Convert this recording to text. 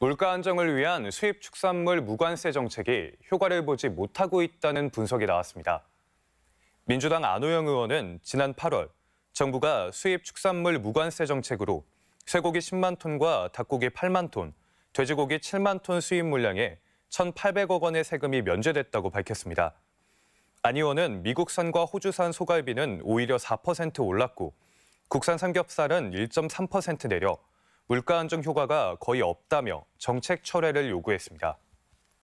물가 안정을 위한 수입 축산물 무관세 정책이 효과를 보지 못하고 있다는 분석이 나왔습니다. 민주당 안호영 의원은 지난 8월 정부가 수입 축산물 무관세 정책으로 쇠고기 10만 톤과 닭고기 8만 톤, 돼지고기 7만 톤 수입 물량에 1,800억 원의 세금이 면제됐다고 밝혔습니다. 안 의원은 미국산과 호주산 소갈비는 오히려 4% 올랐고 국산 삼겹살은 1.3% 내려 물가 안정 효과가 거의 없다며 정책 철회를 요구했습니다.